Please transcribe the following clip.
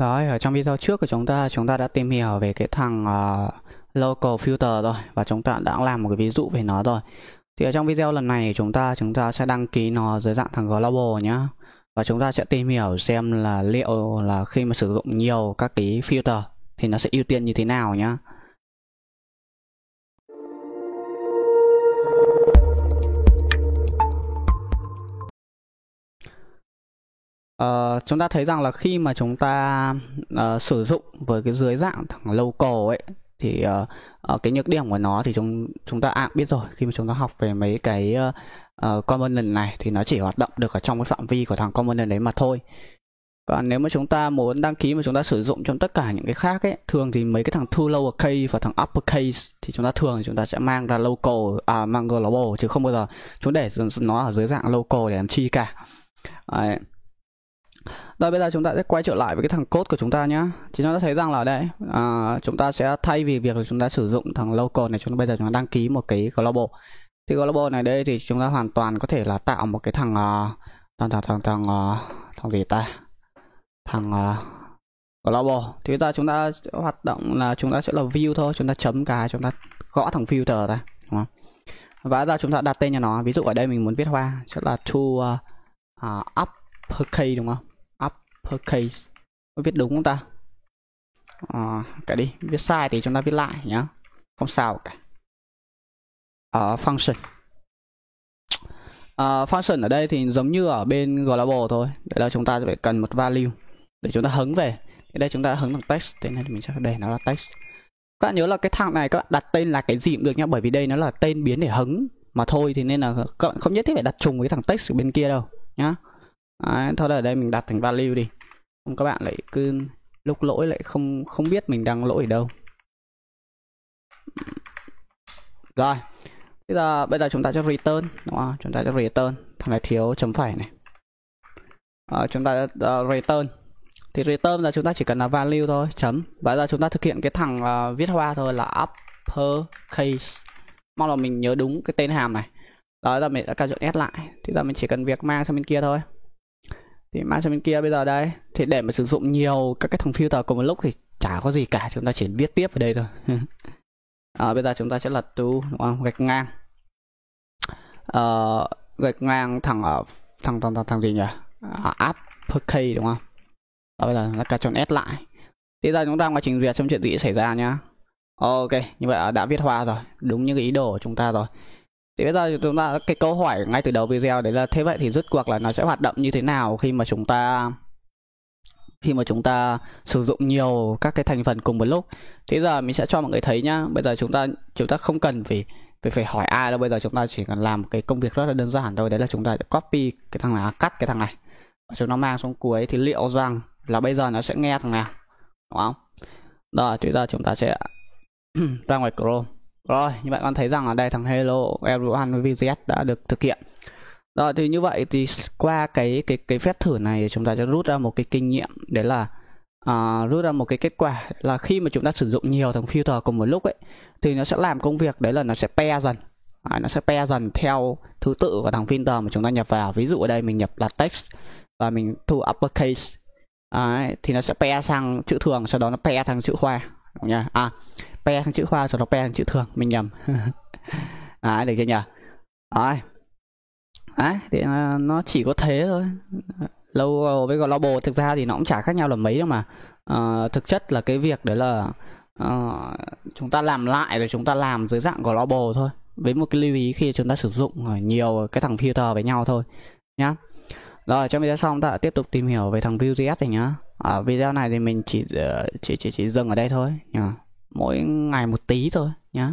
Đấy, ở trong video trước của chúng ta, chúng ta đã tìm hiểu về cái thằng uh, local filter rồi và chúng ta đã làm một cái ví dụ về nó rồi. Thì ở trong video lần này chúng ta chúng ta sẽ đăng ký nó dưới dạng thằng global nhá. Và chúng ta sẽ tìm hiểu xem là liệu là khi mà sử dụng nhiều các cái filter thì nó sẽ ưu tiên như thế nào nhá. Uh, chúng ta thấy rằng là khi mà chúng ta uh, sử dụng với cái dưới dạng thằng local ấy thì uh, uh, cái nhược điểm của nó thì chúng chúng ta à, biết rồi khi mà chúng ta học về mấy cái uh, uh, component này thì nó chỉ hoạt động được ở trong cái phạm vi của thằng component đấy mà thôi còn nếu mà chúng ta muốn đăng ký mà chúng ta sử dụng trong tất cả những cái khác ấy thường thì mấy cái thằng two lowercase và thằng uppercase thì chúng ta thường chúng ta sẽ mang ra local à mang global chứ không bao giờ chúng để nó ở dưới dạng local để làm chi cả Đấy rồi bây giờ chúng ta sẽ quay trở lại với cái thằng code của chúng ta nhá, Thì chúng ta thấy rằng là đây à, Chúng ta sẽ thay vì việc là chúng ta sử dụng thằng local này chúng ta, Bây giờ chúng ta đăng ký một cái global Thì global này đây thì chúng ta hoàn toàn có thể là tạo một cái thằng uh, Thằng thằng thằng thằng, uh, thằng gì ta Thằng uh, global Thì bây giờ chúng ta hoạt động là chúng ta sẽ là view thôi Chúng ta chấm cái chúng ta gõ thằng filter ra Đúng không? Và ra chúng ta đặt tên cho nó Ví dụ ở đây mình muốn viết hoa Sẽ là to uh, uh, uppercase đúng không case có viết đúng không ta à, cái đi viết sai thì chúng ta viết lại nhá không sao cả ở ờ, uh, function uh, function ở đây thì giống như ở bên global thôi đấy là chúng ta phải cần một value để chúng ta hứng về ở đây chúng ta hứng bằng text thế nên mình sẽ để nó là text các bạn nhớ là cái thằng này các bạn đặt tên là cái gì cũng được nhá bởi vì đây nó là tên biến để hứng mà thôi thì nên là các bạn không nhất thiết phải đặt trùng với thằng text ở bên kia đâu nhá Đấy, thôi ở đây mình đặt thành value đi không các bạn lại cứ lúc lỗi lại không không biết mình đang lỗi ở đâu rồi bây giờ bây giờ chúng ta cho return đúng không chúng ta cho return thằng này thiếu chấm phải này à, chúng ta uh, return thì return là chúng ta chỉ cần là value thôi chấm bây giờ chúng ta thực hiện cái thằng uh, viết hoa thôi là upper case mong là mình nhớ đúng cái tên hàm này đó là mình đã cài chọn s lại thì giờ mình chỉ cần việc mang sang bên kia thôi thì mang sang bên kia bây giờ đây thì để mà sử dụng nhiều các cái thằng filter cùng một lúc thì chả có gì cả chúng ta chỉ viết tiếp vào đây thôi à, bây giờ chúng ta sẽ lật tu, đúng không gạch ngang à, gạch ngang thằng ở thằng thằng thằng, thằng gì nhỉ à, uppercase đúng không à, bây giờ là cả chọn s lại thì giờ chúng ta ngoài trình duyệt xem chuyện gì xảy ra nhá ok như vậy đã viết hoa rồi đúng như cái ý đồ của chúng ta rồi thì bây giờ chúng ta cái câu hỏi ngay từ đầu video đấy là thế vậy thì rút cuộc là nó sẽ hoạt động như thế nào khi mà chúng ta khi mà chúng ta sử dụng nhiều các cái thành phần cùng một lúc thế giờ mình sẽ cho mọi người thấy nhá bây giờ chúng ta chúng ta không cần phải phải phải hỏi ai đâu bây giờ chúng ta chỉ cần làm cái công việc rất là đơn giản thôi đấy là chúng ta copy cái thằng này à, cắt cái thằng này và chúng nó mang xuống cuối thì liệu rằng là bây giờ nó sẽ nghe thằng nào đúng không đó chúng ta chúng ta sẽ ra ngoài chrome rồi, như vậy con thấy rằng ở đây thằng hello everyone với VGS đã được thực hiện. Rồi thì như vậy thì qua cái cái cái phép thử này chúng ta sẽ rút ra một cái kinh nghiệm đấy là uh, rút ra một cái kết quả là khi mà chúng ta sử dụng nhiều thằng filter cùng một lúc ấy thì nó sẽ làm công việc đấy là nó sẽ pe dần. À, nó sẽ pe dần theo thứ tự của thằng filter mà chúng ta nhập vào. Ví dụ ở đây mình nhập là text và mình thu uppercase. À, thì nó sẽ pe sang chữ thường sau đó nó pe thành chữ khoa. Đúng nha. À pe chữ khoa rồi sổ pe chữ thường mình nhầm à, được chưa nhỉ rồi à, thì nó chỉ có thế thôi lâu à, với gọi bồ thực ra thì nó cũng chả khác nhau là mấy đâu mà à, thực chất là cái việc đấy là à, chúng ta làm lại rồi chúng ta làm dưới dạng của bồ thôi với một cái lưu ý khi chúng ta sử dụng nhiều cái thằng filter với nhau thôi nhá rồi trong video xong ta tiếp tục tìm hiểu về thằng Vue.js này nhá ở video này thì mình chỉ ờ, chỉ chỉ, chỉ dừng ở đây thôi nhá mỗi ngày một tí thôi nhá